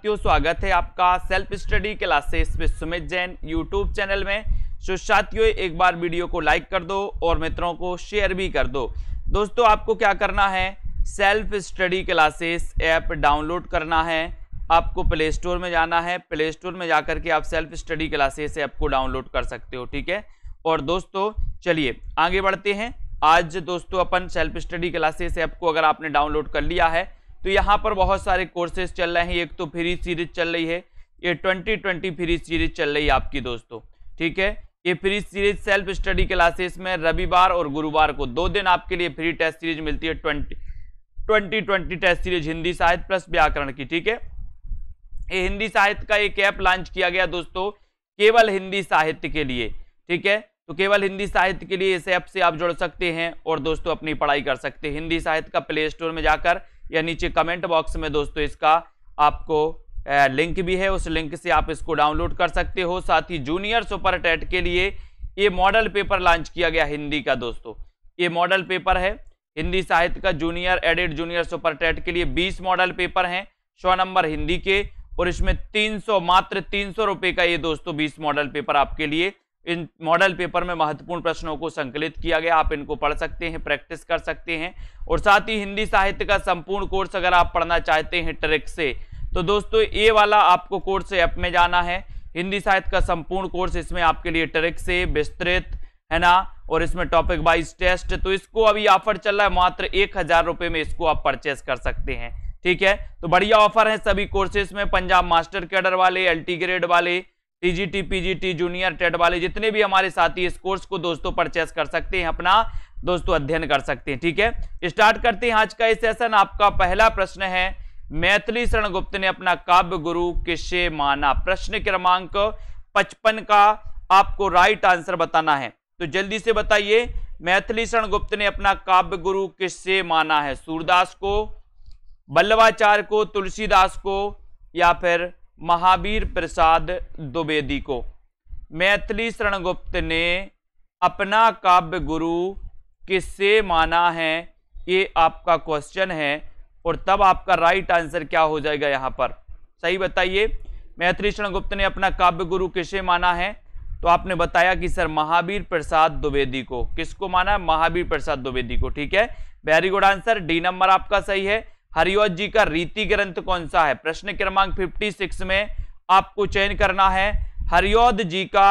साथियों स्वागत है आपका सेल्फ स्टडी क्लासेस में सुमित जैन यूट्यूब चैनल में सो साथियों एक बार वीडियो को लाइक कर दो और मित्रों को शेयर भी कर दो दोस्तों आपको क्या करना है self study classes app download करना है आपको प्ले स्टोर में जाना है प्ले स्टोर में जाकर के आप सेल्फ स्टडी क्लासेस ऐप को डाउनलोड कर सकते हो ठीक है और दोस्तों चलिए आगे बढ़ते हैं आज दोस्तों अपन सेल्फ स्टडी क्लासेस ऐप को अगर आपने डाउनलोड कर लिया है तो यहाँ पर बहुत सारे कोर्सेज चल रहे हैं एक तो फ्री सीरीज चल रही है ये ट्वेंटी ट्वेंटी फ्री सीरीज चल रही है आपकी दोस्तों ठीक है ये free series self study classes में रविवार और गुरुवार को दो दिन आपके लिए फ्री टेस्ट सीरीज मिलती है twenty twenty twenty test series Hindi साहित्य प्लस व्याकरण की ठीक है ये हिंदी साहित्य का एक ऐप लॉन्च किया गया दोस्तों केवल हिंदी साहित्य के लिए ठीक है तो केवल हिंदी साहित्य के लिए इस ऐप से आप जुड़ सकते हैं और दोस्तों अपनी पढ़ाई कर सकते हैं हिंदी साहित्य का प्ले स्टोर में जाकर या नीचे कमेंट बॉक्स में दोस्तों इसका आपको लिंक भी है उस लिंक से आप इसको डाउनलोड कर सकते हो साथ ही जूनियर सुपर टेट के लिए ये मॉडल पेपर लॉन्च किया गया हिंदी का दोस्तों ये मॉडल पेपर है हिंदी साहित्य का junior aided junior super TET के लिए 20 मॉडल पेपर हैं सौ नंबर हिंदी के और इसमें 300 मात्र तीन रुपए का ये दोस्तों 20 मॉडल पेपर आपके लिए इन मॉडल पेपर में महत्वपूर्ण प्रश्नों को संकलित किया गया आप इनको पढ़ सकते हैं प्रैक्टिस कर सकते हैं और साथ ही हिंदी साहित्य का संपूर्ण कोर्स अगर आप पढ़ना चाहते हैं ट्रिक से तो दोस्तों ये वाला आपको कोर्स ऐप में जाना है हिंदी साहित्य का संपूर्ण कोर्स इसमें आपके लिए ट्रिक से विस्तृत है ना और इसमें टॉपिक वाइज टेस्ट तो इसको अभी ऑफर चल रहा है मात्र एक हजार रुपये में इसको आप परचेस कर सकते हैं ठीक है तो बढ़िया ऑफर है सभी कोर्सेज में पंजाब मास्टर कैडर वाले एल ग्रेड वाले टीजीटी पीजीटी जूनियर टेट वाले जितने भी हमारे साथी इस कोर्स को दोस्तों परचेस कर सकते हैं अपना दोस्तों अध्ययन कर सकते हैं ठीक है स्टार्ट करते हैं आज का ये सेशन आपका पहला प्रश्न है मैथिली शरण गुप्त ने अपना काव्य गुरु किससे माना प्रश्न क्रमांक पचपन का आपको राइट आंसर बताना है तो जल्दी से बताइए मैथिली शरण गुप्त ने अपना काव्य गुरु किससे माना है सूरदास को बल्लवाचार्य को तुलसीदास को या फिर महावीर प्रसाद द्विवेदी को मैथिली शरणगुप्त ने अपना काव्य गुरु किससे माना है ये आपका क्वेश्चन है और तब आपका राइट आंसर क्या हो जाएगा यहाँ पर सही बताइए मैथिली शरणगुप्त ने अपना काव्य गुरु किसे माना है तो आपने बताया कि सर महावीर प्रसाद द्विवेदी को किसको माना महावीर प्रसाद द्विवेदी को ठीक है very good answer D number आपका सही है हरिवत जी का रीति ग्रंथ कौन सा है प्रश्न क्रमांक फिफ्टी सिक्स में आपको चयन करना है हरिओद जी का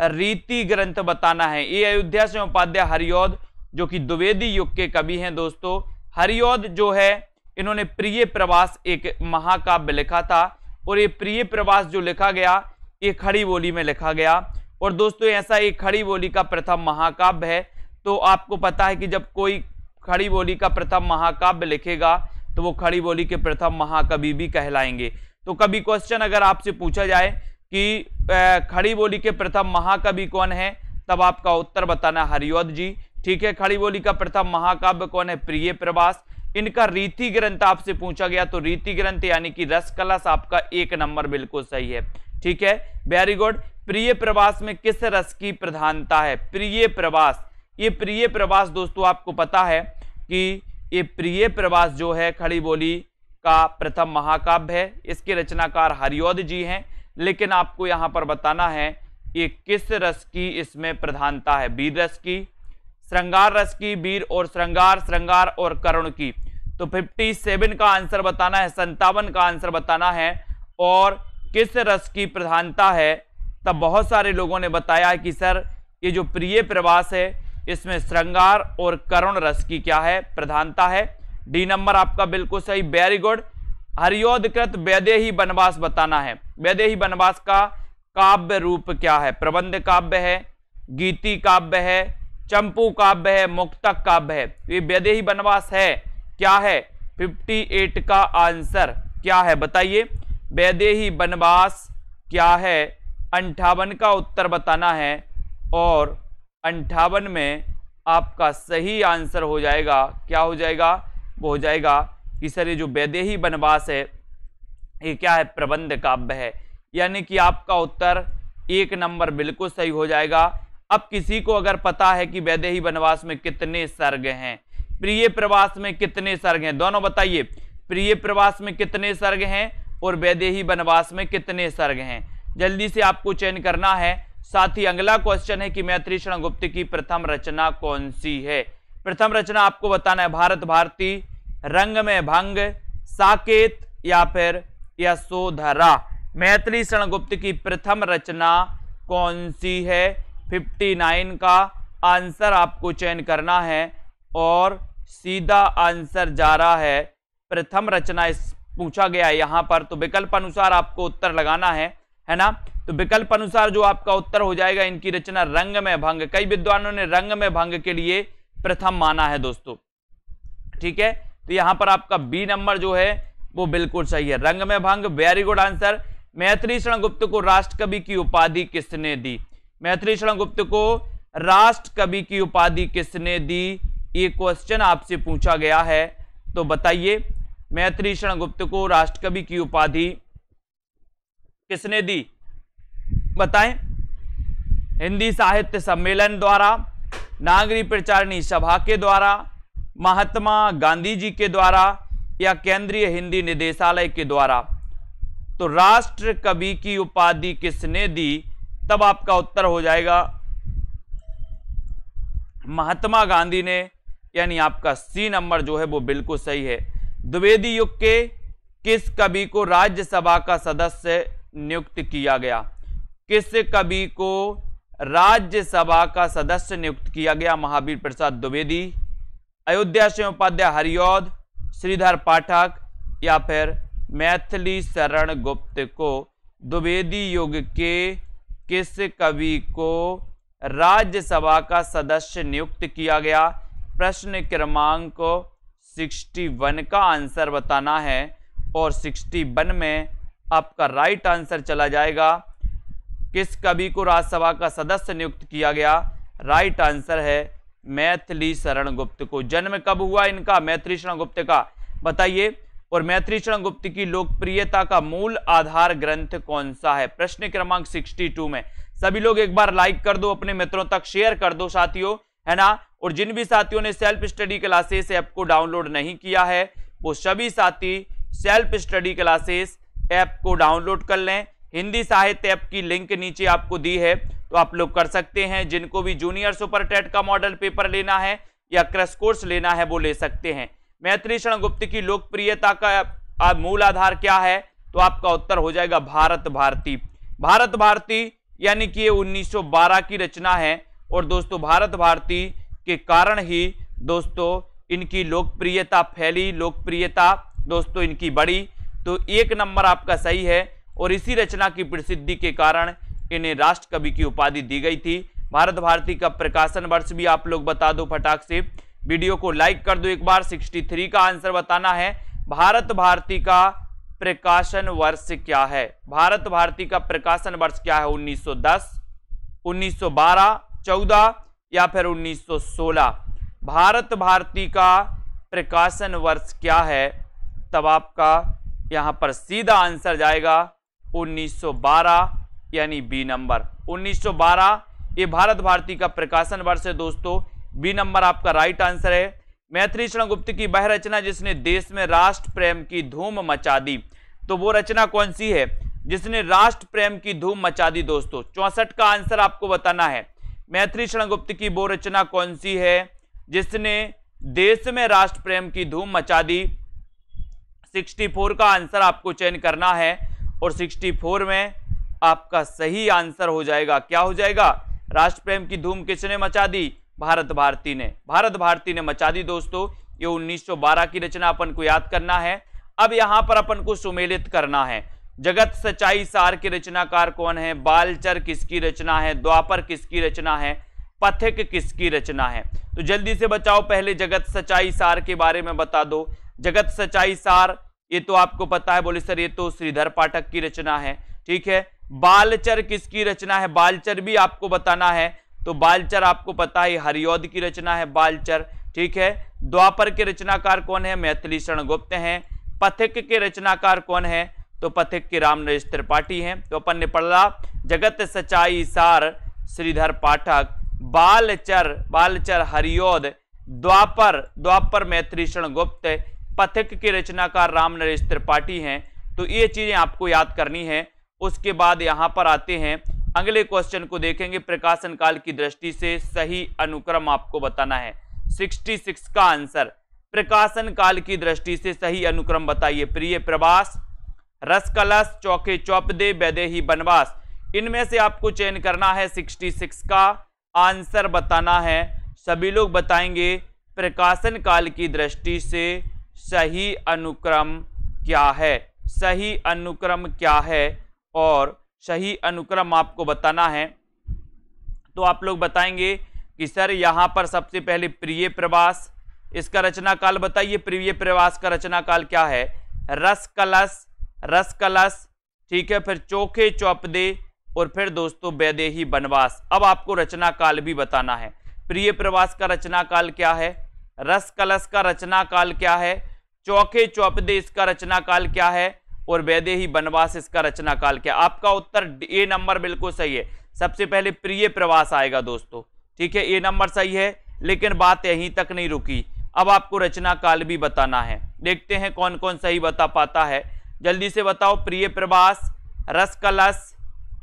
रीति ग्रंथ बताना है ये अयोध्या से उपाध्याय हरिओद जो कि द्विवेदी युग के कवि हैं दोस्तों हरिओद जो है इन्होंने प्रिय प्रवास एक महाकाव्य लिखा था और ये प्रिय प्रवास जो लिखा गया ये खड़ी बोली में लिखा गया और दोस्तों ऐसा एक खड़ी बोली का प्रथम महाकाव्य है तो आपको पता है कि जब कोई खड़ी बोली का प्रथम महाकाव्य लिखेगा तो वो खड़ी बोली के प्रथम महाकवि भी कहलाएंगे तो कभी क्वेश्चन अगर आपसे पूछा जाए कि खड़ी बोली के प्रथम महाकवि कौन है तब आपका उत्तर बताना हरिओद जी ठीक है खड़ी बोली का प्रथम महाकाव्य कौन है प्रिय प्रवास इनका रीति ग्रंथ आपसे पूछा गया तो रीति ग्रंथ यानी कि रस कलश आपका एक नंबर बिल्कुल सही है ठीक है वेरी गुड प्रिय प्रवास में किस रस की प्रधानता है प्रिय प्रवास ये प्रिय प्रवास दोस्तों आपको पता है कि ये प्रिय प्रवास जो है खड़ी बोली का प्रथम महाकाव्य है इसके रचनाकार हरियोद जी हैं लेकिन आपको यहाँ पर बताना है ये किस रस की इसमें प्रधानता है वीर रस की श्रृंगार रस की वीर और श्रृंगार श्रृंगार और करुण की तो 57 का आंसर बताना है संतावन का आंसर बताना है और किस रस की प्रधानता है तब बहुत सारे लोगों ने बताया कि सर ये जो प्रिय प्रवास है इसमें श्रृंगार और करुण रस की क्या है प्रधानता है डी नंबर आपका बिल्कुल सही वेरी गुड हरियोधकृत वैदेही वनवास बताना है वैदेही वनवास का काव्य रूप क्या है प्रबंध काव्य है गीति काव्य है चंपू काव्य है मुक्तक काव्य है ये वैदेही वनवास है क्या है 58 का आंसर क्या है बताइए वैदेही वनवास क्या है अंठावन का उत्तर बताना है और अंठावन में आपका सही आंसर हो जाएगा क्या हो जाएगा वो हो जाएगा कि सर ये जो वैदेही वनवास है ये क्या है प्रबंध काव्य है यानी कि आपका उत्तर एक नंबर बिल्कुल सही हो जाएगा अब किसी को अगर पता है कि वैदेही वनवास में कितने सर्ग हैं प्रिय प्रवास में कितने सर्ग हैं दोनों बताइए प्रिय प्रवास में कितने सर्ग हैं और वैदेही वनवास में कितने सर्ग हैं जल्दी से आपको चयन करना है साथ ही अगला क्वेश्चन है कि मैत्री शरण गुप्त की प्रथम रचना कौन सी है प्रथम रचना आपको बताना है भारत भारती रंग में भंग साकेत या फिर यशोधरा मैत्री शरण गुप्त की प्रथम रचना कौन सी है 59 का आंसर आपको चयन करना है और सीधा आंसर जा रहा है प्रथम रचना इस पूछा गया है यहाँ पर तो विकल्प अनुसार आपको उत्तर लगाना है है ना तो विकल्प अनुसार जो आपका उत्तर हो जाएगा इनकी रचना रंग में भंग कई विद्वानों ने रंग में भंग के लिए प्रथम माना है दोस्तों ठीक है तो यहां पर आपका बी नंबर जो है वो बिल्कुल सही है रंग में भंग वेरी गुड आंसर मैत्री गुप्त को राष्ट्रकवि की उपाधि किसने दी मैत्री गुप्त को राष्ट्रकवि की उपाधि किसने दी ये क्वेश्चन आपसे पूछा गया है तो बताइए मैत्री गुप्त को राष्ट्रकवि की उपाधि किसने दी बताएं हिंदी साहित्य सम्मेलन द्वारा नागरी प्रचारणी सभा के द्वारा महात्मा गांधी जी के द्वारा या केंद्रीय हिंदी निदेशालय के द्वारा तो राष्ट्र कवि की उपाधि किसने दी तब आपका उत्तर हो जाएगा महात्मा गांधी ने यानी आपका सी नंबर जो है वो बिल्कुल सही है द्विवेदी युग के किस कवि को राज्यसभा का सदस्य नियुक्त किया गया किस कवि को राज्यसभा का सदस्य नियुक्त किया गया महावीर प्रसाद द्विवेदी अयोध्या से उपाध्याय हरियौद श्रीधर पाठक या फिर मैथिली शरण गुप्त को द्विवेदी युग के किस कवि को राज्यसभा का सदस्य नियुक्त किया गया प्रश्न क्रमांक 61 का आंसर बताना है और 61 में आपका राइट आंसर चला जाएगा किस कवि को राज्यसभा का सदस्य नियुक्त किया गया राइट आंसर है मैथिली शरण गुप्त को जन्म कब हुआ इनका मैथिली शरण गुप्त का बताइए और मैथिली शरण गुप्त की लोकप्रियता का मूल आधार ग्रंथ कौन सा है प्रश्न क्रमांक 62 में सभी लोग एक बार लाइक कर दो अपने मित्रों तक शेयर कर दो साथियों है ना और जिन भी साथियों ने सेल्फ स्टडी क्लासेस ऐप को डाउनलोड नहीं किया है वो सभी साथी सेल्फ स्टडी क्लासेस ऐप को डाउनलोड कर लें हिंदी साहित्य ऐप की लिंक नीचे आपको दी है तो आप लोग कर सकते हैं जिनको भी जूनियर सुपर टेट का मॉडल पेपर लेना है या क्रश कोर्स लेना है वो ले सकते हैं मैत्री शरण गुप्त की लोकप्रियता का मूल आधार क्या है तो आपका उत्तर हो जाएगा भारत भारती भारत भारती यानी कि ये 1912 की रचना है और दोस्तों भारत भारती के कारण ही दोस्तों इनकी लोकप्रियता फैली लोकप्रियता दोस्तों इनकी बड़ी तो एक नंबर आपका सही है और इसी रचना की प्रसिद्धि के कारण इन्हें राष्ट्र कवि की उपाधि दी गई थी भारत भारती का प्रकाशन वर्ष भी आप लोग बता दो फटाक से वीडियो को लाइक कर दो एक बार 63 का आंसर बताना है भारत भारती का प्रकाशन वर्ष क्या है भारत भारती का प्रकाशन वर्ष क्या है 1910, 1912, 14 या फिर 1916 भारत भारती का प्रकाशन वर्ष क्या है तब आपका यहाँ पर सीधा आंसर जाएगा 1912 यानी बी नंबर 1912 ये भारत भारती का प्रकाशन वर्ष है दोस्तों बी नंबर आपका राइट आंसर है मैत्री शरण गुप्त की वह रचना जिसने देश में राष्ट्र प्रेम की धूम मचा दी तो वो रचना कौन सी है जिसने राष्ट्र प्रेम की धूम मचा दी दोस्तों चौसठ का आंसर आपको बताना है मैत्री शरण गुप्त की वो रचना कौन सी है जिसने देश में राष्ट्र प्रेम की धूम मचा दी 64 का आंसर आपको चयन करना है और 64 में आपका सही आंसर हो जाएगा क्या हो जाएगा राष्ट्र प्रेम की धूम किसने मचा दी भारत भारती ने भारत भारती ने मचा दी दोस्तों ये 1912 की रचना अपन को याद करना है अब यहाँ पर अपन को सुमेलित करना है जगत सच्चाई सार के रचनाकार कौन है बालचर किसकी रचना है द्वापर किसकी रचना है पथिक किसकी रचना है तो जल्दी से बचाओ पहले जगत सच्चाई सार के बारे में बता दो जगत सच्चाई सार ये तो आपको पता है बोले सर ये तो श्रीधर पाठक की रचना है ठीक है बालचर किसकी रचना है बालचर भी आपको बताना है तो बालचर आपको पता है हरियोद की रचना है बालचर ठीक है द्वापर के रचनाकार कौन है मैथिली शरण गुप्त हैं पथिक के रचनाकार कौन है तो पथिक के राम नरेश त्रिपाठी हैं तो अपन ने पढ़ा जगत सचाई सार श्रीधर पाठक बालचर बालचर हरियोद द्वापर द्वापर मैथिली शरण गुप्त पथक के रचनाकार राम नरेश त्रिपाठी हैं तो ये चीज़ें आपको याद करनी है उसके बाद यहाँ पर आते हैं अगले क्वेश्चन को देखेंगे प्रकाशन काल की दृष्टि से सही अनुक्रम आपको बताना है 66 का आंसर प्रकाशन काल की दृष्टि से सही अनुक्रम बताइए प्रिय प्रवास रस कलश चौके चौपदे ही बनवास इनमें से आपको चयन करना है 66 का आंसर बताना है सभी लोग बताएंगे प्रकाशन काल की दृष्टि से सही अनुक्रम क्या है सही अनुक्रम क्या है और सही अनुक्रम आपको बताना है तो आप लोग बताएंगे कि सर यहाँ पर सबसे पहले प्रिय प्रवास इसका रचना काल बताइए प्रिय प्रवास का रचना काल क्या है रस कलश रस कलश ठीक है फिर चोखे चौपदे और फिर दोस्तों वैदेही बनवास अब आपको रचना काल भी बताना है प्रिय प्रवास का रचना काल क्या है रस कलश का रचना काल क्या है चौके चौपदे इसका रचना काल क्या है और वैदे ही बनवास इसका रचना काल क्या आपका उत्तर ए नंबर बिल्कुल सही है सबसे पहले प्रिय प्रवास आएगा दोस्तों ठीक है ए नंबर सही है लेकिन बात यहीं तक नहीं रुकी अब आपको रचना काल भी बताना है देखते हैं कौन कौन सही बता पाता है जल्दी से बताओ प्रिय प्रवास रस कलस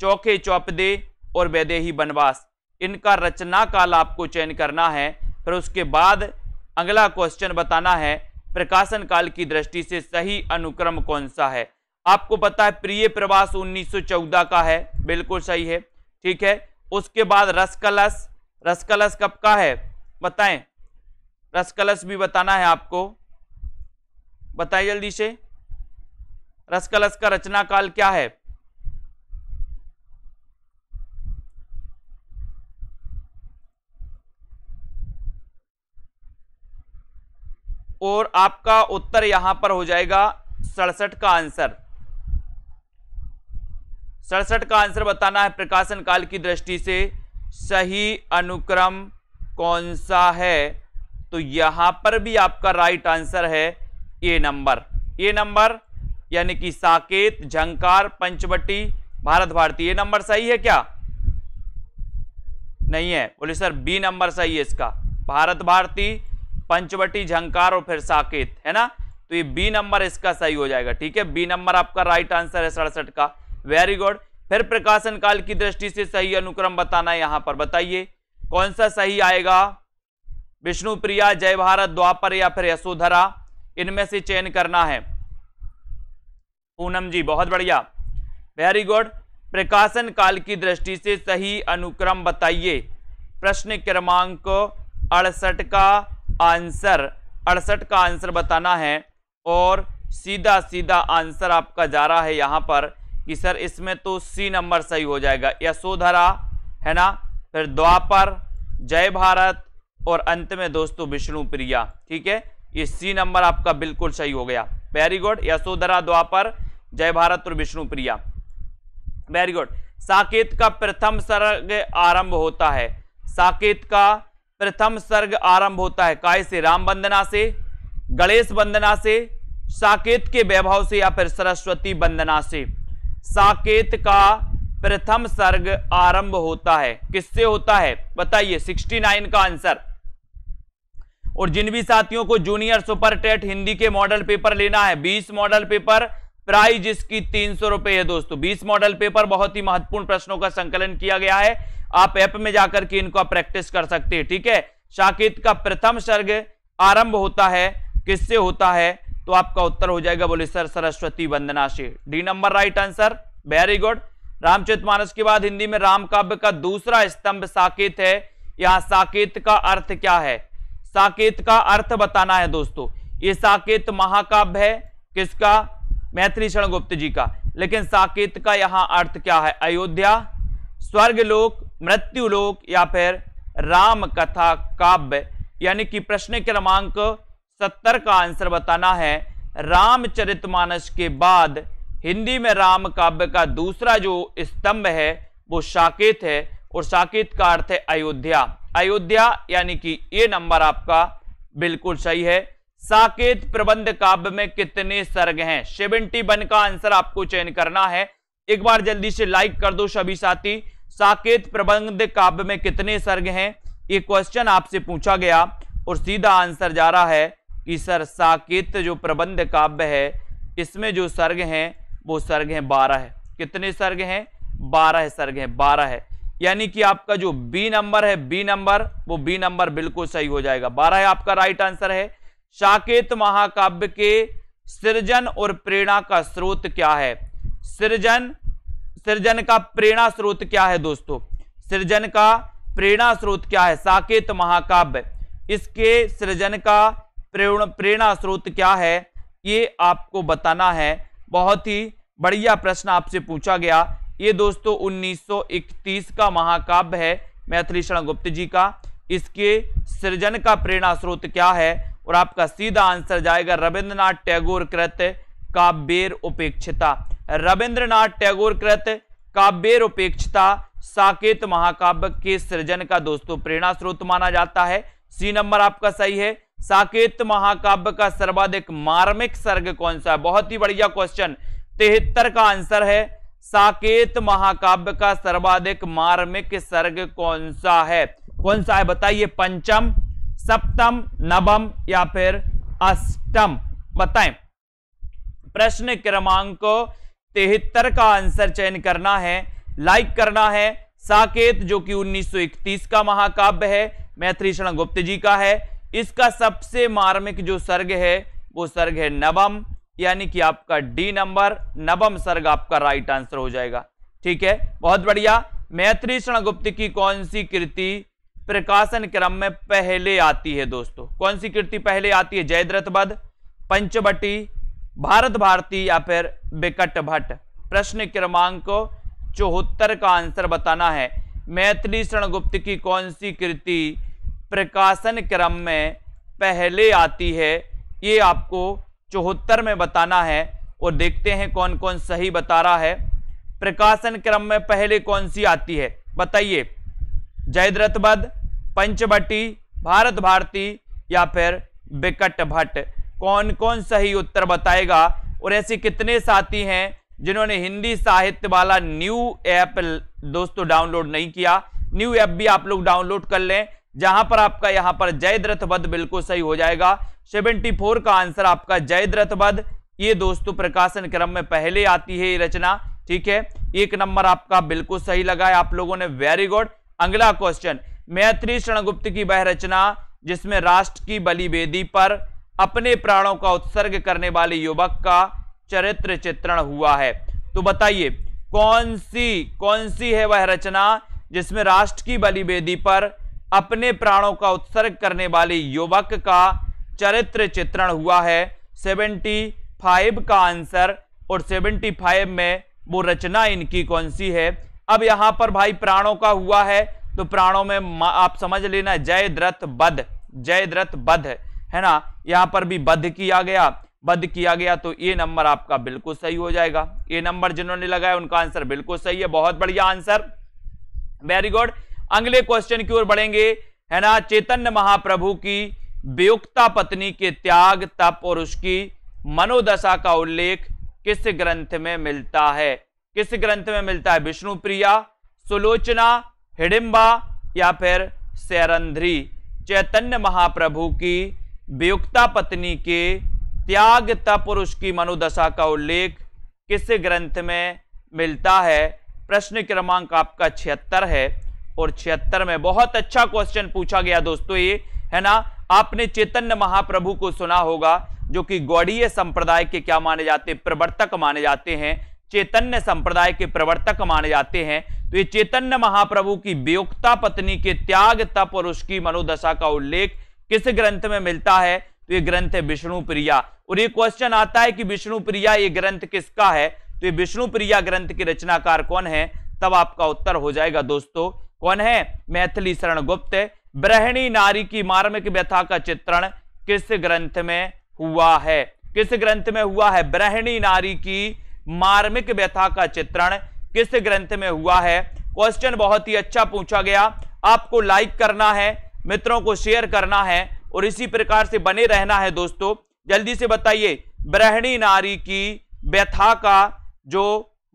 चौके चौपदे और वैदेही बनवास इनका रचना काल आपको चयन करना है फिर उसके बाद अगला क्वेश्चन बताना है प्रकाशन काल की दृष्टि से सही अनुक्रम कौन सा है आपको पता है प्रिय प्रवास 1914 का है बिल्कुल सही है ठीक है उसके बाद रसकलश रसकलस कब का है बताएं रसकलश भी बताना है आपको बताएं जल्दी से रसकलश का रचना काल क्या है और आपका उत्तर यहां पर हो जाएगा सड़सठ का आंसर सड़सठ का आंसर बताना है प्रकाशन काल की दृष्टि से सही अनुक्रम कौन सा है तो यहां पर भी आपका राइट आंसर है ए नंबर ए नंबर यानी कि साकेत झंकार पंचवटी भारत भारती ये नंबर सही है क्या नहीं है बोले सर बी नंबर सही है इसका भारत भारती पंचवटी झंकार और फिर साकेत है ना तो ये बी नंबर इसका सही हो जाएगा ठीक है बी नंबर आपका राइट आंसर है सड़सठ का वेरी गुड फिर प्रकाशन काल की दृष्टि से सही अनुक्रम बताना है यहां पर बताइए कौन सा सही आएगा विष्णुप्रिया जय भारत द्वापर या फिर यशोधरा इनमें से चयन करना है पूनम जी बहुत बढ़िया वेरी गुड प्रकाशन काल की दृष्टि से सही अनुक्रम बताइए प्रश्न क्रमांक अड़सठ का आंसर अड़सठ का आंसर बताना है और सीधा सीधा आंसर आपका जा रहा है यहाँ पर कि सर इसमें तो सी नंबर सही हो जाएगा यशोधरा है ना फिर द्वापर जय भारत और अंत में दोस्तों विष्णु प्रिया ठीक है ये सी नंबर आपका बिल्कुल सही हो गया वेरी गुड यशोधरा द्वापर जय भारत और विष्णु प्रिया वेरी गुड साकेत का प्रथम सर्ग आरंभ होता है साकेत का प्रथम सर्ग आरंभ होता है काय से राम वंदना से गणेश वंदना से साकेत के वैभव से या फिर सरस्वती वंदना से साकेत का प्रथम सर्ग आरंभ होता है किससे होता है बताइए 69 का आंसर और जिन भी साथियों को जूनियर सुपर टेट हिंदी के मॉडल पेपर लेना है 20 मॉडल पेपर प्राइज इसकी तीन सौ रुपए है दोस्तों बीस मॉडल पेपर बहुत ही महत्वपूर्ण प्रश्नों का संकलन किया गया है आप ऐप में जाकर के इनको प्रैक्टिस कर सकते हैं ठीक है शाकित का प्रथम सर्ग आरंभ होता है किससे होता है तो आपका उत्तर हो जाएगा बोले सर सरस्वती वंदना से D number right answer very good Ramchit Manas के बाद हिंदी में राम काव्य का दूसरा स्तंभ साकेत है यहाँ साकेत का अर्थ क्या है साकेत का अर्थ बताना है दोस्तों ये साकेत महाकाव्य है किसका मैत्री शरण गुप्त जी का लेकिन साकेत का यहाँ अर्थ क्या है अयोध्या स्वर्गलोक मृत्युलोक या फिर राम कथा काव्य यानी कि प्रश्न क्रमांक सत्तर का आंसर बताना है रामचरितमानस के बाद हिंदी में राम काव्य का दूसरा जो स्तंभ है वो साकेत है और साकेत का अर्थ है अयोध्या अयोध्या यानी कि ये नंबर आपका बिल्कुल सही है साकेत प्रबंध काव्य में कितने सर्ग हैं सेवेंटी वन का आंसर आपको चयन करना है एक बार जल्दी से लाइक कर दो सभी साथी साकेत प्रबंध काव्य में कितने सर्ग हैं ये क्वेश्चन आपसे पूछा गया और सीधा आंसर जा रहा है कि सर साकेत जो प्रबंध काव्य है इसमें जो सर्ग हैं वो सर्ग हैं बारह है कितने सर्ग हैं बारह है सर्ग हैं बारह है यानी कि आपका जो बी नंबर है बी नंबर वो बी नंबर बिल्कुल सही हो जाएगा बारह है आपका राइट आंसर है साकेत महाकाव्य के सृजन और प्रेरणा का स्रोत क्या है सृजन सृजन का प्रेरणा स्रोत क्या है दोस्तों सृजन का प्रेरणा स्रोत क्या है साकेत महाकाव्य इसके सृजन का प्रेरणा स्रोत क्या है ये आपको बताना है बहुत ही बढ़िया प्रश्न आपसे पूछा गया ये दोस्तों 1931 का महाकाव्य है मैथिली शरण गुप्त जी का इसके सृजन का प्रेरणा स्रोत क्या है और आपका सीधा आंसर जाएगा रविंद्रनाथ टैगोर कृत काव्येर उपेक्षिता रविंद्रनाथ टैगोर कृत काव्येर उपेक्षिता साकेत महाकाव्य के सृजन का दोस्तों प्रेरणा स्रोत माना जाता है सी नंबर आपका सही है साकेत महाकाव्य का सर्वाधिक मार्मिक सर्ग कौन सा है बहुत ही बढ़िया क्वेश्चन तिहत्तर का आंसर है साकेत महाकाव्य का सर्वाधिक मार्मिक सर्ग कौन सा है कौन सा है बताइए पंचम सप्तम नवम या फिर अष्टम बताएं प्रश्न क्रमांक तिहत्तर का आंसर चयन करना है लाइक करना है साकेत जो कि 1931 का महाकाव्य है शरण गुप्त जी का है इसका सबसे मार्मिक जो सर्ग है वो सर्ग है नवम यानी कि आपका डी नंबर नवम सर्ग आपका राइट आंसर हो जाएगा ठीक है बहुत बढ़िया मैत्री गुप्त की कौन सी कृति प्रकाशन क्रम में पहले आती है दोस्तों कौन सी कृति पहले आती है जयद्रथ बद पंचवटी भारत भारती या फिर विकट भट्ट प्रश्न क्रमांक चौहत्तर का आंसर बताना है मैथिली शरणगुप्त की कौन सी कृति प्रकाशन क्रम में पहले आती है ये आपको चौहत्तर में बताना है और देखते हैं कौन कौन सही बता रहा है प्रकाशन क्रम में पहले कौन सी आती है बताइए जयद्रथ बद पंचवटी भारत भारती या फिर बिकट भट्ट कौन कौन सही उत्तर बताएगा और ऐसे कितने साथी हैं जिन्होंने हिंदी साहित्य वाला न्यू ऐप दोस्तों डाउनलोड नहीं किया न्यू ऐप भी आप लोग डाउनलोड कर लें जहां पर आपका यहां पर जयद्रथ वध बिल्कुल सही हो जाएगा 74 का आंसर आपका जयद्रथ वध ये दोस्तों प्रकाशन क्रम में पहले आती है ये रचना ठीक है एक नंबर आपका बिल्कुल सही लगा है आप लोगों ने वेरी गुड अगला क्वेश्चन मैत्री शरणगुप्त की वह रचना जिसमें राष्ट्र की बलिवेदी पर अपने प्राणों का उत्सर्ग करने वाले युवक का चरित्र चित्रण हुआ है तो बताइए कौन सी कौन सी है वह रचना जिसमें राष्ट्र की बलिवेदी पर अपने प्राणों का उत्सर्ग करने वाले युवक का चरित्र चित्रण हुआ है 75 का आंसर और 75 में वो रचना इनकी कौन सी है अब यहाँ पर भाई प्राणों का हुआ है तो प्राणों में आप समझ लेना जय द्रथ बध जय द्रथ बध है ना यहां पर भी बध किया गया बध किया गया तो ये नंबर आपका बिल्कुल सही हो जाएगा ये नंबर जिन्होंने लगाया उनका आंसर बिल्कुल सही है बहुत बढ़िया आंसर वेरी गुड अगले क्वेश्चन की ओर बढ़ेंगे है ना चेतन महाप्रभु की वियुक्ता पत्नी के त्याग तप और उसकी मनोदशा का उल्लेख किस ग्रंथ में मिलता है किस ग्रंथ में मिलता है विष्णु प्रिया सुलोचना हिडिम्बा या फिर सैरंध्री चैतन्य महाप्रभु की वियुक्ता पत्नी के त्याग तप की उसकी मनोदशा का उल्लेख किस ग्रंथ में मिलता है प्रश्न क्रमांक आपका छिहत्तर है और छिहत्तर में बहुत अच्छा क्वेश्चन पूछा गया दोस्तों ये है ना आपने चैतन्य महाप्रभु को सुना होगा जो कि गौड़ीय संप्रदाय के क्या माने जाते हैं प्रवर्तक माने जाते हैं चैतन्य संप्रदाय के प्रवर्तक माने जाते हैं तो ये चैतन्य महाप्रभु की वियोक्ता पत्नी के त्याग तप और उसकी मनोदशा का उल्लेख किस ग्रंथ में मिलता है तो ये ग्रंथ है विष्णु प्रिया और ये क्वेश्चन आता है कि विष्णु प्रिया ये ग्रंथ किसका है तो ये विष्णु प्रिया ग्रंथ के रचनाकार कौन है तब आपका उत्तर हो जाएगा दोस्तों कौन है मैथिली शरण गुप्त ब्रहणी नारी की मार्मिक व्यथा का चित्रण किस ग्रंथ में हुआ है किस ग्रंथ में हुआ है ब्रहणी नारी की मार्मिक व्यथा का चित्रण किस ग्रंथ में हुआ है क्वेश्चन बहुत ही अच्छा पूछा गया आपको लाइक करना है मित्रों को शेयर करना है और इसी प्रकार से बने रहना है दोस्तों जल्दी से बताइए ब्रहणी नारी की व्यथा का जो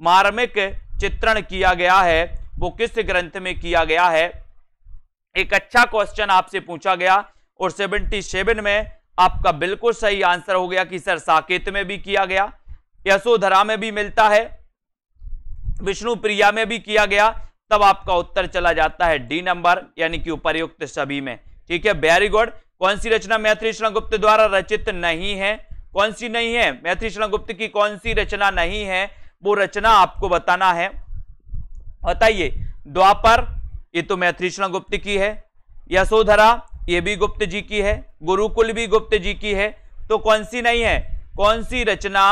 मार्मिक चित्रण किया गया है वो किस ग्रंथ में किया गया है एक अच्छा क्वेश्चन आपसे पूछा गया और 77 में आपका बिल्कुल सही आंसर हो गया कि सर साकेत में भी किया गया यशोधरा में भी मिलता है विष्णु प्रिया में भी किया गया तब आपका उत्तर चला जाता है डी नंबर यानी कि उपरयुक्त सभी में ठीक है वेरी गुड कौन सी रचना मैथिली गुप्त द्वारा रचित नहीं है कौन सी नहीं है मैथिली गुप्त की कौन सी रचना नहीं है वो रचना आपको बताना है बताइए द्वापर ये तो मैथिली गुप्त की है यशोधरा ये भी गुप्त जी की है गुरुकुल भी गुप्त जी की है तो कौन सी नहीं है कौन सी रचना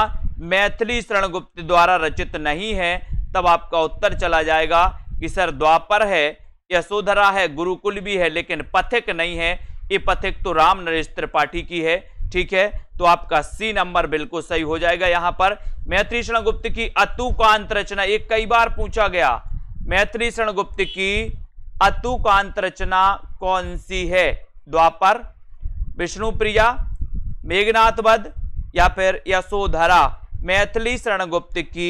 मैथिली शरण गुप्त द्वारा रचित नहीं है तब आपका उत्तर चला जाएगा कि सर द्वापर है यशोधरा है गुरुकुल भी है लेकिन पथिक नहीं है ये पथिक तो राम नरेश त्रिपाठी की है ठीक है तो आपका सी नंबर बिल्कुल सही हो जाएगा यहां पर मैत्री शरण गुप्त की अतुकांत रचना एक कई बार पूछा गया मैत्री शरण गुप्त की अतुकांत रचना कौन सी है द्वापर विष्णुप्रिया मेघनाथ वध या फिर यशोधरा मैथिली शरणगुप्त की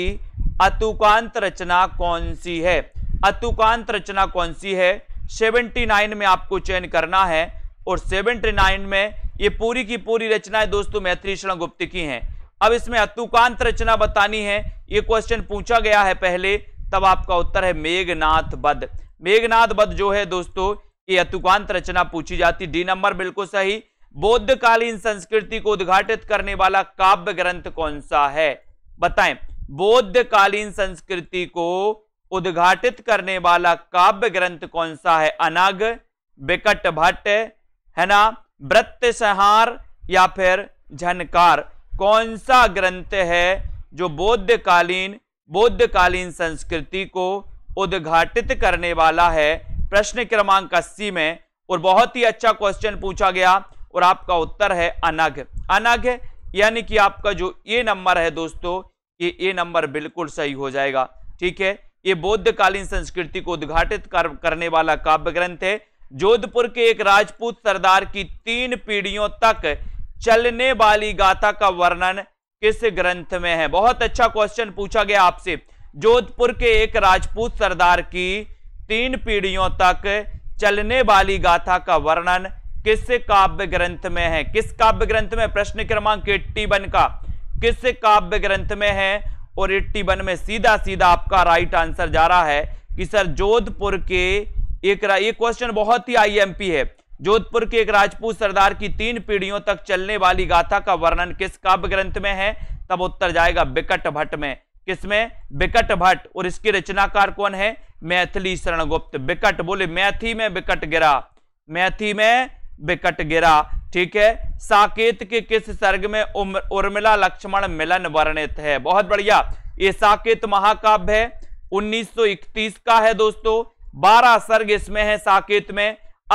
अतुकांत रचना कौन सी है अतुकांत रचना कौन सी है 79 में आपको चयन करना है और 79 में ये पूरी की पूरी है दोस्तों मैथिली शरणगुप्त की हैं अब इसमें अतुकांत रचना बतानी है ये क्वेश्चन पूछा गया है पहले तब आपका उत्तर है मेघनाथ बद मेघनाथ बद जो है दोस्तों ये अतुकांत रचना पूछी जाती डी नंबर बिल्कुल सही बौद्धकालीन संस्कृति को उद्घाटित करने वाला काव्य ग्रंथ कौन सा है बताएं बौद्धकालीन संस्कृति को उद्घाटित करने वाला काव्य ग्रंथ कौन सा है अनाग बिकट भट्ट है ना संहार या फिर झनकार कौन सा ग्रंथ है जो बौद्धकालीन बौद्धकालीन संस्कृति को उद्घाटित करने वाला है प्रश्न क्रमांक अस्सी में और बहुत ही अच्छा क्वेश्चन पूछा गया और आपका उत्तर है अनघ अनघ यानी कि आपका जो ये नंबर है दोस्तों ये ये नंबर बिल्कुल सही हो जाएगा ठीक है ये बौद्धकालीन संस्कृति को उद्घाटित कर, करने वाला काव्य ग्रंथ है जोधपुर के एक राजपूत सरदार की तीन पीढ़ियों तक चलने वाली गाथा का वर्णन किस ग्रंथ में है बहुत अच्छा क्वेश्चन पूछा गया आपसे जोधपुर के एक राजपूत सरदार की तीन पीढ़ियों तक चलने वाली गाथा का वर्णन किस काव्य ग्रंथ में है किस काव्य ग्रंथ में प्रश्न क्रमांक एट्टी वन का किस काव्य ग्रंथ में है और एट्टी वन में सीधा सीधा आपका राइट आंसर जा रहा है कि सर जोधपुर के एक ये क्वेश्चन बहुत ही आईएमपी है जोधपुर के एक राजपूत सरदार की तीन पीढ़ियों तक चलने वाली गाथा का वर्णन किस काव्य ग्रंथ में है तब उत्तर जाएगा बिकट भट्ट में किसमें बिकट भट्ट और इसके रचनाकार कौन है मैथिली शरणगुप्त बिकट बोले मैथी में बिकट गिरा मैथी में बिकट गिरा ठीक है साकेत के किस सर्ग में उर्मिला लक्ष्मण मिलन वर्णित है बहुत बढ़िया ये साकेत महाकाव्य है 1931 का है दोस्तों 12 सर्ग इसमें है साकेत में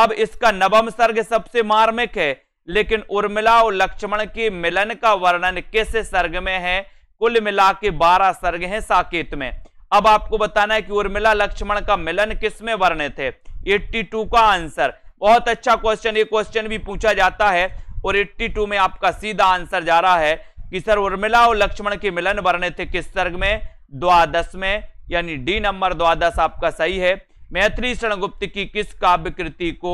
अब इसका नवम सर्ग सबसे मार्मिक है लेकिन उर्मिला और लक्ष्मण के मिलन का वर्णन किस सर्ग में है कुल मिला के बारह सर्ग हैं साकेत में अब आपको बताना है कि उर्मिला लक्ष्मण का मिलन किस में वर्णित है 82 का आंसर बहुत अच्छा क्वेश्चन ये क्वेश्चन भी पूछा जाता है और 82 में आपका सीधा आंसर जा रहा है कि सर उर्मिला और लक्ष्मण के मिलन वर्णे थे किस सर्ग में द्वादश में यानी डी नंबर द्वादश आपका सही है मैत्री शरणगुप्त की किस काव्य कृति को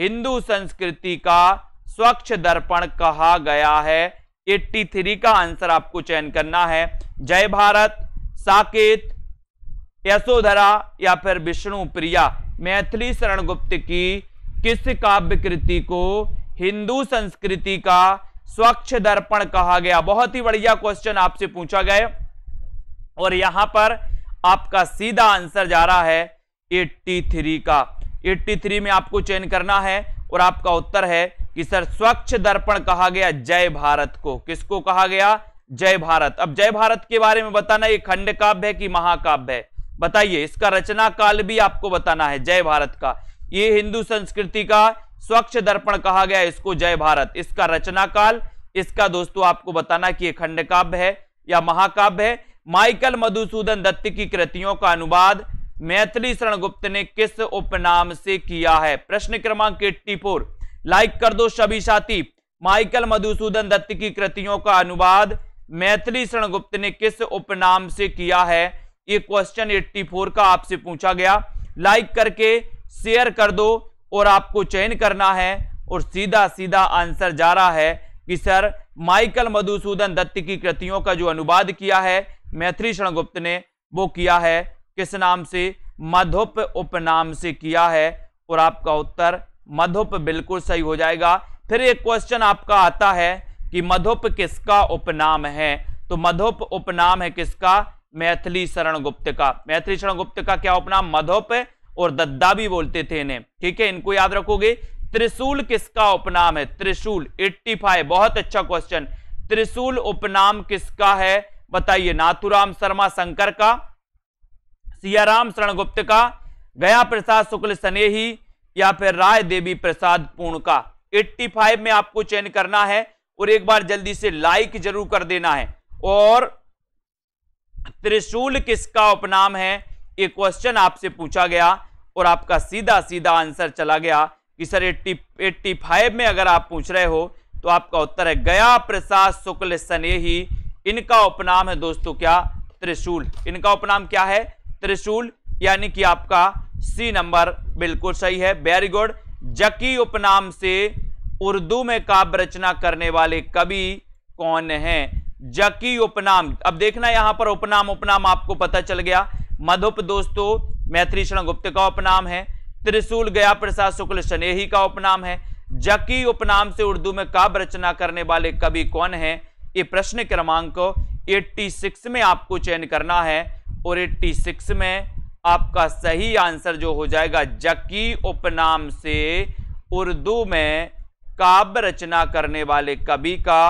हिंदू संस्कृति का स्वच्छ दर्पण कहा गया है 83 का आंसर आपको चयन करना है जय भारत साकेत यशोधरा या फिर विष्णु प्रिया मैथिली शरणगुप्त की किस काव्य कृति को हिंदू संस्कृति का स्वच्छ दर्पण कहा गया बहुत ही बढ़िया क्वेश्चन आपसे पूछा गया और यहां पर आपका सीधा आंसर जा रहा है 83 का 83 में आपको चयन करना है और आपका उत्तर है कि सर स्वच्छ दर्पण कहा गया जय भारत को किसको कहा गया जय भारत अब जय भारत के बारे में बताना ये खंड काव्य है कि महाकाव्य है बताइए इसका रचना काल भी आपको बताना है जय भारत का ये हिंदू संस्कृति का स्वच्छ दर्पण कहा गया इसको जय भारत इसका रचना काल इसका दोस्तों आपको बताना कि यह खंडकाव्य है या महाकाव्य है माइकल मधुसूदन दत्त की कृतियों का अनुवाद मैथिली शरणगुप्त ने किस उपनाम से किया है प्रश्न क्रमांक एट्टी फोर लाइक कर दो सभी साथी माइकल मधुसूदन दत्त की कृतियों का अनुवाद मैथिली शरणगुप्त ने किस उपनाम से किया है ये क्वेश्चन 84 का आपसे पूछा गया लाइक करके शेयर कर दो और आपको चयन करना है और सीधा सीधा आंसर जा रहा है कि सर माइकल मधुसूदन दत्त की कृतियों का जो अनुवाद किया है मैथिली शरण गुप्त ने वो किया है किस नाम से मधुप उपनाम से किया है और आपका उत्तर मधुप बिल्कुल सही हो जाएगा फिर एक क्वेश्चन आपका आता है कि मधुप किसका उपनाम है तो मधुप उपनाम है किसका मैथिली शरण गुप्त का मैथिली शरण गुप्त का क्या उपनाम मधुप और दद्दा भी बोलते थे इन्हें ठीक है इनको याद रखोगे त्रिशूल किसका उपनाम है त्रिशूल 85 बहुत अच्छा क्वेश्चन त्रिशूल उपनाम किसका है बताइए नाथुराम शर्मा शंकर का सियाराम शरणगुप्त का गया प्रसाद शुक्ल स्नेही या फिर राय देवी प्रसाद पूर्ण का 85 में आपको चयन करना है और एक बार जल्दी से लाइक जरूर कर देना है और त्रिशूल किसका उपनाम है एक क्वेश्चन आपसे पूछा गया और आपका सीधा सीधा आंसर चला गया कि सर एट्टी एट्टी फाइव में अगर आप पूछ रहे हो तो आपका उत्तर है गया प्रसाद शुक्ल ही इनका उपनाम है दोस्तों क्या त्रिशूल इनका उपनाम क्या है त्रिशूल यानी कि आपका सी नंबर बिल्कुल सही है वेरी गुड जकी उपनाम से उर्दू में काव्य रचना करने वाले कवि कौन हैं जकी उपनाम अब देखना यहां पर उपनाम उपनाम आपको पता चल गया मधुप दोस्तों शरण गुप्त का उपनाम है त्रिशूल गया प्रसाद शुक्ल शनेही का उपनाम है जकी उपनाम से उर्दू में काव्य रचना करने वाले कवि कौन है ये प्रश्न क्रमांक 86 में आपको चयन करना है और 86 में आपका सही आंसर जो हो जाएगा जकी उपनाम से उर्दू में काव्य रचना करने वाले कवि का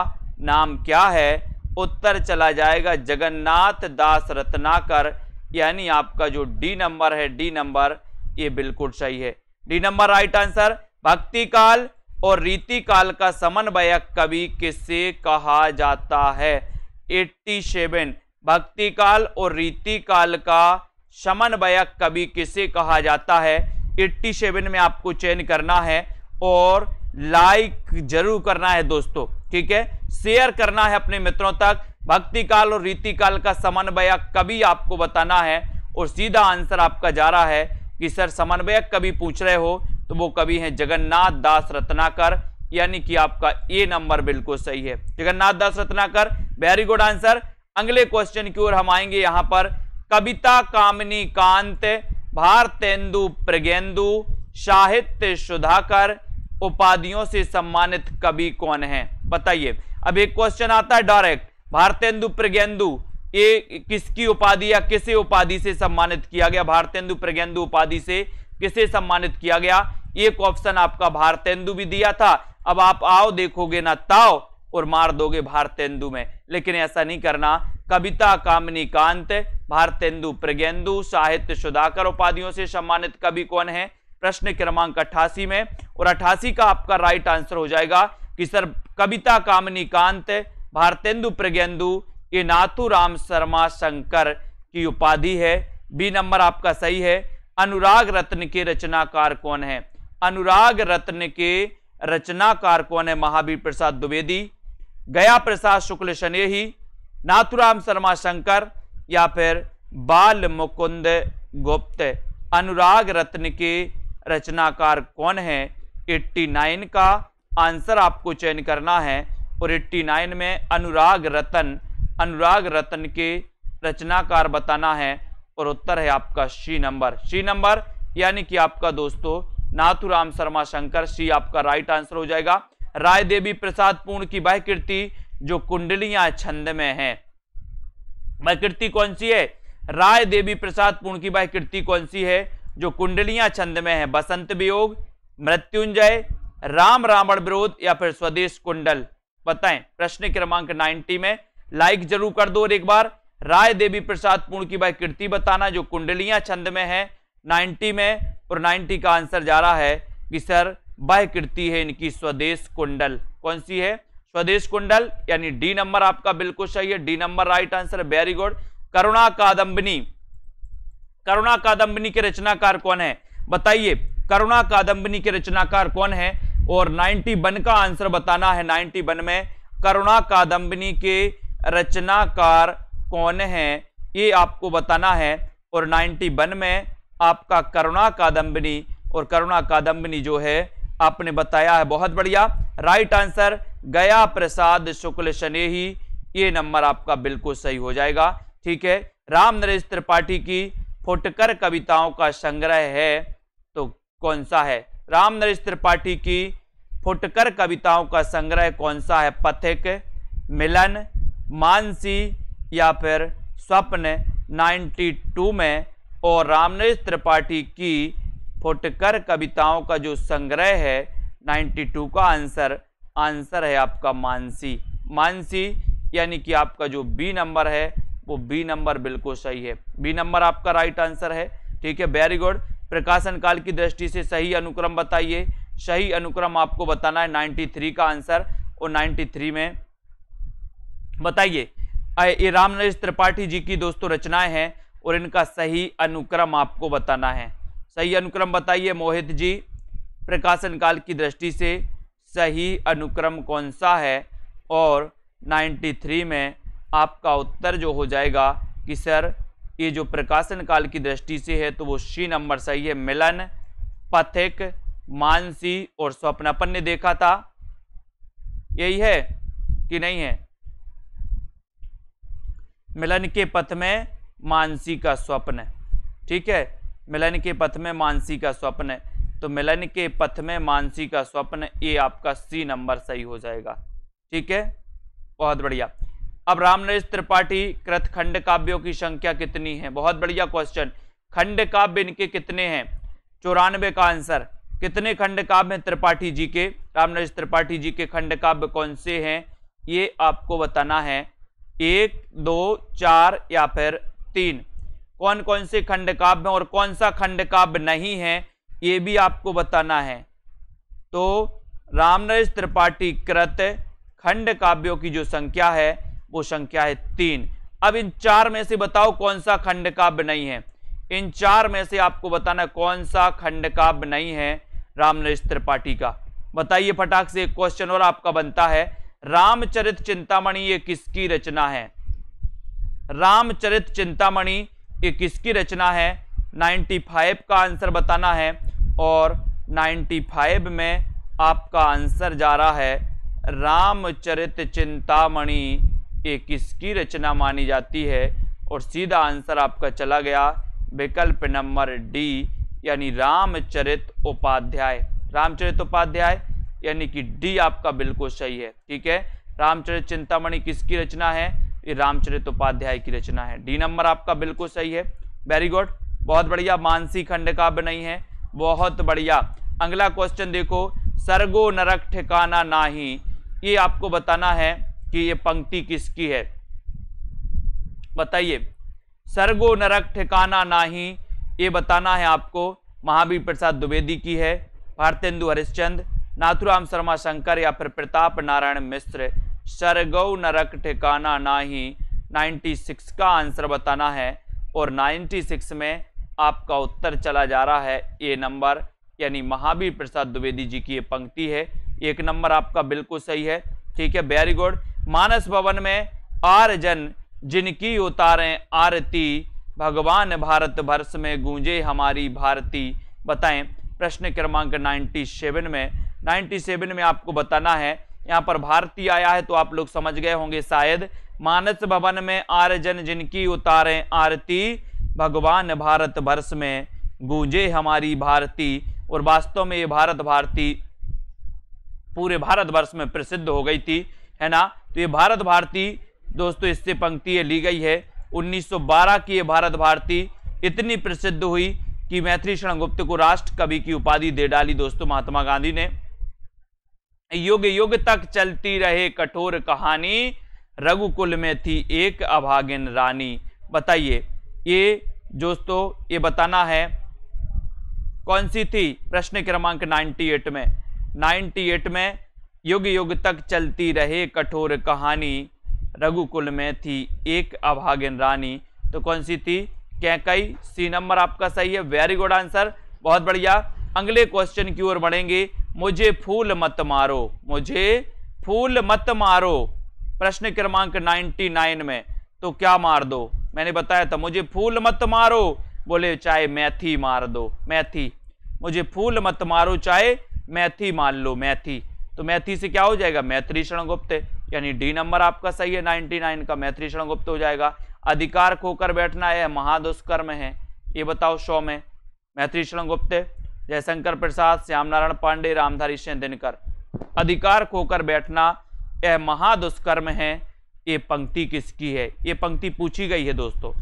नाम क्या है उत्तर चला जाएगा जगन्नाथ दास रत्नाकर यानी आपका जो डी नंबर है डी नंबर ये बिल्कुल सही है डी नंबर राइट आंसर भक्ति काल और रीति काल का समन्वयक कवि किससे कहा जाता है 87 भक्ति काल और रीति काल का समन्वयक कवि किससे कहा जाता है 87 में आपको चयन करना है और लाइक जरूर करना है दोस्तों ठीक है शेयर करना है अपने मित्रों तक भक्ति काल और रीति काल का समन्वयक कभी आपको बताना है और सीधा आंसर आपका जा रहा है कि सर समन्वयक कभी पूछ रहे हो तो वो कभी है जगन्नाथ दास रत्नाकर यानी कि आपका ए नंबर बिल्कुल सही है Jagannath Das Ratnakar very good answer अगले क्वेश्चन की ओर हम आएंगे यहाँ पर कविता कामनी कांत भारतेंदु प्रगेंदु साहित्य सुधाकर उपाधियों से सम्मानित कवि कौन है बताइए अब एक क्वेश्चन आता है डायरेक्ट भारतेंदु प्रज्ञेंदु ये किसकी उपाधि या किसे उपाधि से सम्मानित किया गया भारतेंदु प्रज्ञेंदु उपाधि से किसे सम्मानित किया गया एक ऑप्शन आपका भारतेंदु भी दिया था अब आप आओ देखोगे ना ताओ और मार दोगे भारतेंदु में लेकिन ऐसा नहीं करना कविता कामनी कांत भारतेंदु प्रज्ञेंदु साहित्य सुधाकर उपाधियों से सम्मानित कवि कौन है प्रश्न क्रमांक अट्ठासी में और अट्ठासी का आपका राइट आंसर हो जाएगा कि सर कविता कामनी कांत भारतेंदु प्रज्ञेंदु ये राम शर्मा शंकर की उपाधि है बी नंबर आपका सही है अनुराग रत्न के रचनाकार कौन है अनुराग रत्न के रचनाकार कौन है महावीर प्रसाद द्विवेदी गया प्रसाद शुक्ल शनेही नाथुराम शर्मा शंकर या फिर बाल मुकुंद गुप्त अनुराग रत्न के रचनाकार कौन है 89 का आंसर आपको चयन करना है और 89 में अनुराग रतन अनुराग रतन के रचनाकार बताना है और उत्तर है आपका सी नंबर सी नंबर यानी कि आपका दोस्तों नाथुराम शर्मा शंकर सी आपका राइट आंसर हो जाएगा राय देवी प्रसाद पूर्ण की वह कृति जो कुंडलियां छंद में है वह कृति कौन सी है राय देवी प्रसाद पूर्ण की वह कृति कौन सी है जो कुंडलियां छंद में है बसंत वियोग मृत्युंजय राम रावण विरोध या फिर स्वदेश कुंडल बताएं प्रश्न क्रमांक 90 में लाइक जरूर कर दो और एक बार राय देवी प्रसाद पूर्ण की भाई कृति बताना जो कुंडलियां छंद में है 90 में और 90 का आंसर जा रहा है कि सर वह कृति है इनकी स्वदेश कुंडल कौन सी है स्वदेश कुंडल यानी डी नंबर आपका बिल्कुल सही है D number right answer very good Karuna Kadambini Karuna Kadambini के रचनाकार कौन है बताइए करुणा कादम्बिनी के रचनाकार कौन है और 91 का आंसर बताना है 91 में करुणा कादम्बनी के रचनाकार कौन हैं ये आपको बताना है और 91 में आपका करुणा कादम्बनी और करुणा कादम्बनी जो है आपने बताया है बहुत बढ़िया राइट आंसर गया प्रसाद शुक्ल शनेही ये नंबर आपका बिल्कुल सही हो जाएगा ठीक है राम नरेश त्रिपाठी की फुटकर कविताओं का संग्रह है तो कौन सा है राम नरेश त्रिपाठी की फुटकर कविताओं का संग्रह कौन सा है पथिक मिलन मानसी या फिर स्वप्न 92 में और राम नरेश त्रिपाठी की फुटकर कविताओं का जो संग्रह है 92 का आंसर आंसर है आपका मानसी मानसी यानी कि आपका जो बी नंबर है वो बी नंबर बिल्कुल सही है बी नंबर आपका राइट आंसर है ठीक है वेरी गुड प्रकाशन काल की दृष्टि से सही अनुक्रम बताइए सही अनुक्रम आपको बताना है 93 का आंसर और 93 में बताइए ये नरेश त्रिपाठी जी की दोस्तों रचनाएं हैं और इनका सही अनुक्रम आपको बताना है सही अनुक्रम बताइए मोहित जी प्रकाशन काल की दृष्टि से सही अनुक्रम कौन सा है और 93 में आपका उत्तर जो हो जाएगा कि सर ये जो प्रकाशन काल की दृष्टि से है तो वो सी नंबर सही है मिलन पथिक मानसी और स्वप्नपन ने देखा था यही है कि नहीं है मिलन के पथ में मानसी का स्वप्न ठीक है मिलन के पथ में मानसी का स्वप्न तो मिलन के पथ में मानसी का स्वप्न ये आपका सी नंबर सही हो जाएगा ठीक है बहुत बढ़िया अब रामनरेश त्रिपाठी कृत खंड काव्यों की संख्या कितनी है बहुत बढ़िया क्वेश्चन खंड काव्य इनके कितने हैं चौरानवे का आंसर कितने खंड काव्य हैं त्रिपाठी जी के रामनरेश त्रिपाठी जी के खंड काव्य कौन से हैं ये आपको बताना है एक दो चार या फिर तीन कौन कौन से खंड काव्य और कौन सा खंड काव्य नहीं है ये भी आपको बताना है तो रामनरेश त्रिपाठी कृत खंड काव्यों की जो संख्या है वो संख्या है तीन अब इन चार में से बताओ कौन सा खंड काव्य नहीं है इन चार में से आपको बताना कौन सा खंड काव्य नहीं है रामनरेश त्रिपाठी का बताइए फटाक से एक क्वेश्चन और आपका बनता है रामचरित चिंतामणि ये किसकी रचना है रामचरित चिंतामणि ये किसकी रचना है 95 का आंसर बताना है और 95 में आपका आंसर जा रहा है रामचरित चिंतामणि ये किसकी रचना मानी जाती है और सीधा आंसर आपका चला गया विकल्प नंबर डी यानी रामचरित उपाध्याय रामचरित उपाध्याय यानी कि डी आपका बिल्कुल सही है ठीक है रामचरित चिंतामणि किसकी रचना है ये रामचरित उपाध्याय की रचना है डी नंबर आपका बिल्कुल सही है वेरी गुड बहुत बढ़िया मानसी खंड का नहीं है बहुत बढ़िया अगला क्वेश्चन देखो सर्गो नरक ठिकाना नाही ये आपको बताना है कि ये पंक्ति किसकी है बताइए सर्गो नरक ठिकाना नाही ये बताना है आपको महावीर प्रसाद द्विवेदी की है भारतेंदु हरिश्चंद नाथुराम शर्मा शंकर या फिर प्रताप नारायण मिश्र सर्गो नरक ठिकाना नाही 96 का आंसर बताना है और 96 में आपका उत्तर चला जा रहा है ये नंबर यानी महावीर प्रसाद द्विवेदी जी की ये पंक्ति है एक नंबर आपका बिल्कुल सही है ठीक है वेरी गुड मानस भवन में आर जन जिनकी उतारें आरती भगवान भारत भरस में गूंजे हमारी भारती बताएं प्रश्न क्रमांक 97 में 97 में आपको बताना है यहाँ पर भारती आया है तो आप लोग समझ गए होंगे शायद मानस भवन में जन जिनकी उतारें आरती भगवान भारत भर्ष में गूंजे हमारी भारती और वास्तव में ये भारत भारती पूरे भारत वर्ष में प्रसिद्ध हो गई थी है ना तो ये भारत भारती दोस्तों इससे पंक्ति ये ली गई है 1912 की ये भारत भारती इतनी प्रसिद्ध हुई कि मैथिली शरण गुप्त को राष्ट्र कवि की उपाधि दे डाली दोस्तों महात्मा गांधी ने युग युग तक चलती रहे कठोर कहानी रघुकुल में थी एक अभागिन रानी बताइए ये दोस्तों ये बताना है कौन सी थी प्रश्न क्रमांक 98 में 98 में युग युग तक चलती रहे कठोर कहानी रघुकुल में थी एक अभागिन रानी तो कौन सी थी कैकई सी नंबर आपका सही है वेरी गुड आंसर बहुत बढ़िया अगले क्वेश्चन की ओर बढ़ेंगे मुझे फूल मत मारो मुझे फूल मत मारो प्रश्न क्रमांक 99 में तो क्या मार दो मैंने बताया था मुझे फूल मत मारो बोले चाहे मैथी मार दो मैथी मुझे फूल मत मारो चाहे मैथी मार लो मैथी तो मैथी से क्या हो जाएगा मैत्री शरणगुप्त यानी डी नंबर आपका सही है नाइन का मैत्री शरणगुप्त हो जाएगा अधिकार खोकर बैठना है महादुष्कर्म है ये बताओ शो में मैत्री शरणगुप्त जयशंकर प्रसाद श्याम नारायण पांडे रामधारी सिंह दिनकर अधिकार खोकर बैठना यह महादुष्कर्म है ये पंक्ति किसकी है ये पंक्ति पूछी गई है दोस्तों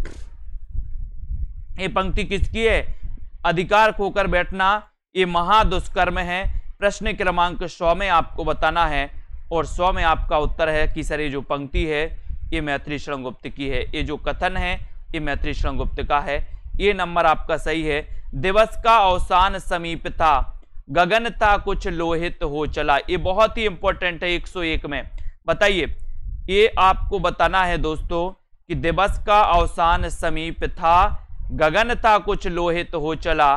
ये पंक्ति किसकी है अधिकार खोकर बैठना ये महादुष्कर्म है प्रश्न क्रमांक सौ में आपको बताना है और सौ में आपका उत्तर है कि सर ये जो पंक्ति है ये मैत्री शरणगुप्त की है ये जो कथन है ये मैत्री शरणगुप्त का है ये नंबर आपका सही है दिवस का अवसान समीप था गगन था कुछ लोहित हो चला ये बहुत ही इंपॉर्टेंट है 101 में बताइए ये आपको बताना है दोस्तों कि दिवस का अवसान समीप था गगन था कुछ लोहित हो चला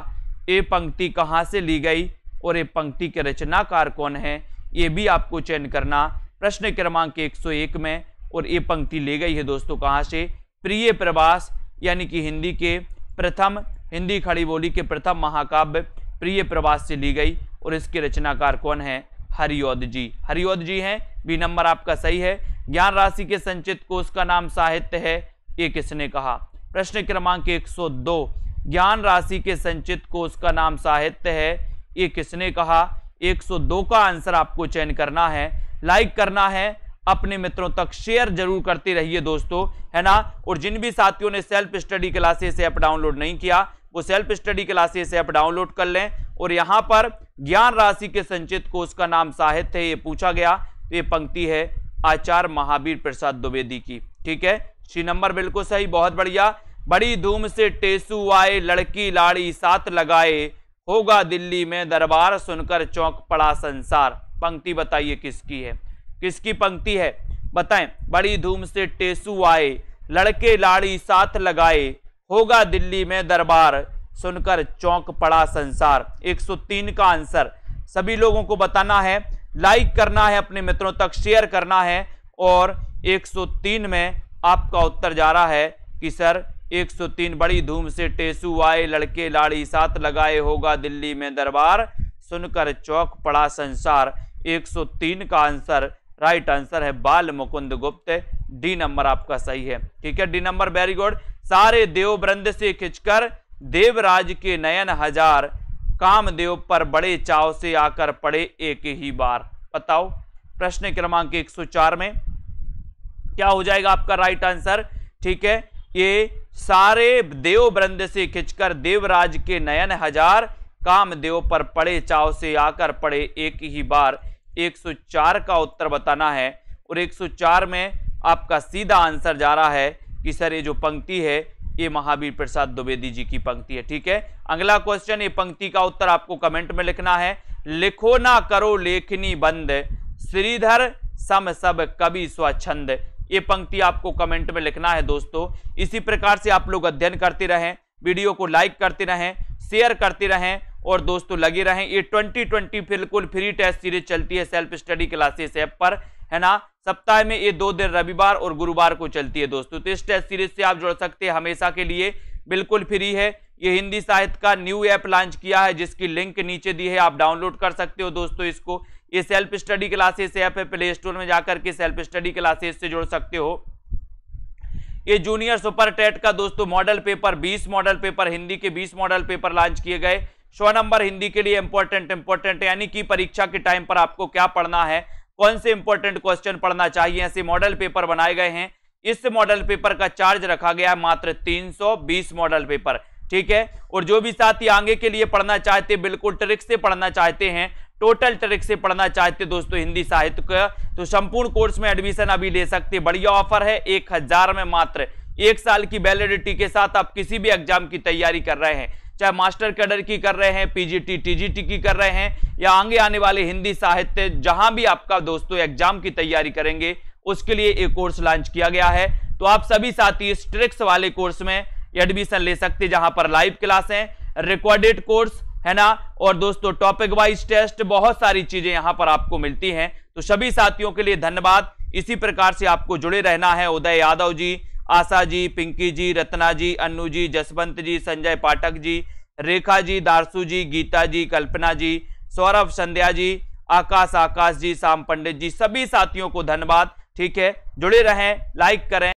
ये पंक्ति कहाँ से ली गई और ये पंक्ति के रचनाकार कौन है ये भी आपको चयन करना प्रश्न क्रमांक 101 में और ये पंक्ति ले गई है दोस्तों कहाँ से प्रिय प्रवास यानी कि हिंदी के प्रथम हिंदी खड़ी बोली के प्रथम महाकाव्य प्रिय प्रवास से ली गई और इसके रचनाकार कौन है हरिओद जी हरिओद जी हैं बी नंबर आपका सही है ज्ञान राशि के संचित कोष का नाम साहित्य है ये किसने कहा प्रश्न क्रमांक 102 ज्ञान राशि के संचित कोष का नाम साहित्य है ये किसने कहा 102 का आंसर आपको चयन करना है लाइक करना है अपने मित्रों तक शेयर जरूर करते रहिए दोस्तों है ना और जिन भी साथियों ने self study classes app download नहीं किया वो self study classes app download कर लें और यहाँ पर ज्ञान राशि के संचित को उसका नाम साहित्य है ये पूछा गया तो ये पंक्ति है आचार्य महावीर प्रसाद द्विवेदी की ठीक है श्री नंबर बिल्कुल सही बहुत बढ़िया बड़ी धूम से टेसु आए लड़की लाड़ी साथ लगाए होगा दिल्ली में दरबार सुनकर चौंक पड़ा संसार पंक्ति बताइए किसकी है किसकी पंक्ति है बताएं बड़ी धूम से टेसु आए लड़के लाड़ी साथ लगाए होगा दिल्ली में दरबार सुनकर चौंक पड़ा संसार 103 का आंसर सभी लोगों को बताना है लाइक करना है अपने मित्रों तक शेयर करना है और 103 में आपका उत्तर जा रहा है कि सर 103 बड़ी धूम से टेसु आए लड़के लाड़ी साथ लगाए होगा दिल्ली में दरबार सुनकर चौक पड़ा संसार 103 का आंसर राइट आंसर है बाल मुकुंद गुप्त डी नंबर आपका सही है ठीक है डी नंबर वेरी गुड सारे देवब्रंद से खिंचकर देवराज के नयन हजार कामदेव पर बड़े चाव से आकर पड़े एक ही बार बताओ प्रश्न क्रमांक 104 में क्या हो जाएगा आपका राइट आंसर ठीक है ये सारे देव ब्रंद से खिंचकर देवराज के नयन हजार कामदेव पर पड़े चाव से आकर पड़े एक ही बार 104 का उत्तर बताना है और 104 में आपका सीधा आंसर जा रहा है कि सर ये जो पंक्ति है ये महावीर प्रसाद द्विवेदी जी की पंक्ति है ठीक है अगला क्वेश्चन ये पंक्ति का उत्तर आपको कमेंट में लिखना है लिखो ना करो लेखनी बंद श्रीधर सम सब कवि स्वच्छंद ये पंक्ति आपको कमेंट में लिखना है दोस्तों इसी प्रकार से आप लोग अध्ययन करते रहें वीडियो को लाइक करते रहें शेयर करते रहें और दोस्तों लगे रहें ये 2020 बिल्कुल फ्री टेस्ट सीरीज चलती है सेल्फ स्टडी क्लासेस ऐप पर है ना सप्ताह में ये दो दिन रविवार और गुरुवार को चलती है दोस्तों तो इस टेस्ट सीरीज से आप जुड़ सकते हैं हमेशा के लिए बिल्कुल फ्री है ये हिंदी साहित्य का न्यू ऐप लॉन्च किया है जिसकी लिंक नीचे दी है आप डाउनलोड कर सकते हो दोस्तों इसको ये सेल्फ स्टडी क्लासेस से आप प्ले स्टोर में जाकर के सेल्फ स्टडी क्लासेस से जोड़ सकते हो ये जूनियर सुपर टेट का दोस्तों model paper 20 model paper Hindi के 20 मॉडल पेपर लॉन्च किए गए सौ नंबर हिंदी के लिए इंपॉर्टेंट इंपॉर्टेंट यानी कि परीक्षा के टाइम पर आपको क्या पढ़ना है कौन से इंपॉर्टेंट क्वेश्चन पढ़ना चाहिए ऐसे मॉडल पेपर बनाए गए हैं इस मॉडल पेपर का चार्ज रखा गया है मात्र 320 मॉडल पेपर ठीक है और जो भी साथी आगे के लिए पढ़ना चाहते बिल्कुल ट्रिक से पढ़ना चाहते हैं टोटल ट्रिक से पढ़ना चाहते दोस्तों हिंदी साहित्य का तो संपूर्ण कोर्स में एडमिशन अभी ले सकते बढ़िया ऑफर है एक हजार में मात्र एक साल की वैलिडिटी के साथ आप किसी भी एग्जाम की तैयारी कर रहे हैं चाहे मास्टर कैडर की कर रहे हैं पीजीटी टीजीटी की कर रहे हैं या आगे आने वाले हिंदी साहित्य जहां भी आपका दोस्तों एग्जाम की तैयारी करेंगे उसके लिए एक कोर्स लॉन्च किया गया है तो आप सभी साथी इस ट्रिक्स वाले कोर्स में एडमिशन ले सकते जहां पर लाइव क्लास है रिकॉर्डेड कोर्स है ना और दोस्तों टॉपिक वाइज टेस्ट बहुत सारी चीजें यहां पर आपको मिलती हैं तो सभी साथियों के लिए धन्यवाद इसी प्रकार से आपको जुड़े रहना है उदय यादव जी आशा जी पिंकी जी रत्ना जी अन्नू जी जसवंत जी संजय पाठक जी रेखा जी दारसू जी गीता जी कल्पना जी सौरभ संध्या जी आकाश आकाश जी शाम पंडित जी सभी साथियों को धन्यवाद ठीक है जुड़े रहें लाइक करें